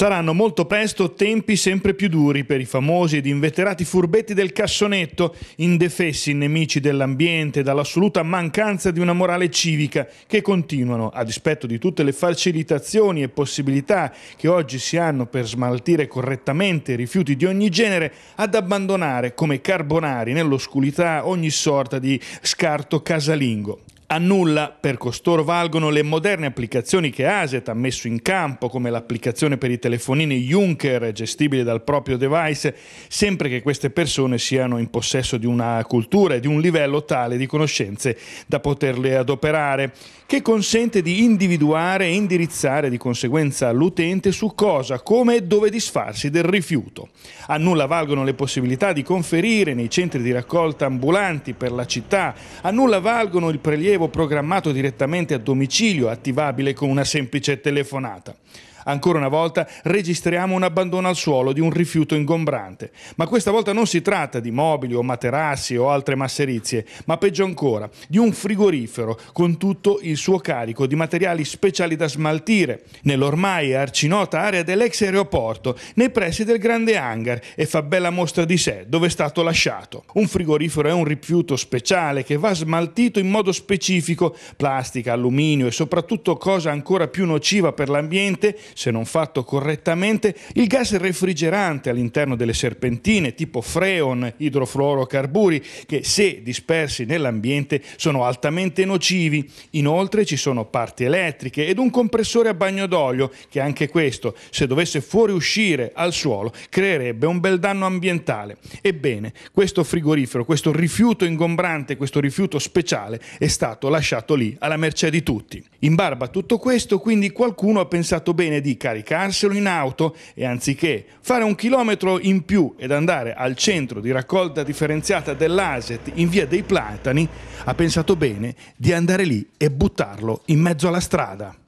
Saranno molto presto tempi sempre più duri per i famosi ed inveterati furbetti del cassonetto, indefessi nemici dell'ambiente dall'assoluta mancanza di una morale civica, che continuano, a dispetto di tutte le facilitazioni e possibilità che oggi si hanno per smaltire correttamente rifiuti di ogni genere, ad abbandonare come carbonari nell'oscurità ogni sorta di scarto casalingo. A nulla per costoro valgono le moderne applicazioni che Aset ha messo in campo, come l'applicazione per i telefonini Juncker gestibile dal proprio device, sempre che queste persone siano in possesso di una cultura e di un livello tale di conoscenze da poterle adoperare, che consente di individuare e indirizzare di conseguenza l'utente su cosa, come e dove disfarsi del rifiuto. A nulla valgono le possibilità di conferire nei centri di raccolta ambulanti per la città, a nulla valgono il prelievo programmato direttamente a domicilio attivabile con una semplice telefonata. Ancora una volta registriamo un abbandono al suolo di un rifiuto ingombrante. Ma questa volta non si tratta di mobili o materassi o altre masserizie, ma peggio ancora, di un frigorifero con tutto il suo carico di materiali speciali da smaltire, nell'ormai arcinota area dell'ex aeroporto, nei pressi del grande hangar e fa bella mostra di sé dove è stato lasciato. Un frigorifero è un rifiuto speciale che va smaltito in modo specifico, plastica, alluminio e soprattutto cosa ancora più nociva per l'ambiente, se non fatto correttamente, il gas refrigerante all'interno delle serpentine tipo freon, idrofluorocarburi, che se dispersi nell'ambiente sono altamente nocivi. Inoltre ci sono parti elettriche ed un compressore a bagno d'olio che anche questo, se dovesse fuoriuscire al suolo, creerebbe un bel danno ambientale. Ebbene, questo frigorifero, questo rifiuto ingombrante, questo rifiuto speciale è stato lasciato lì alla merce di tutti. In barba a tutto questo, quindi qualcuno ha pensato bene di caricarselo in auto e anziché fare un chilometro in più ed andare al centro di raccolta differenziata dell'Aset in via dei Platani, ha pensato bene di andare lì e buttarlo in mezzo alla strada.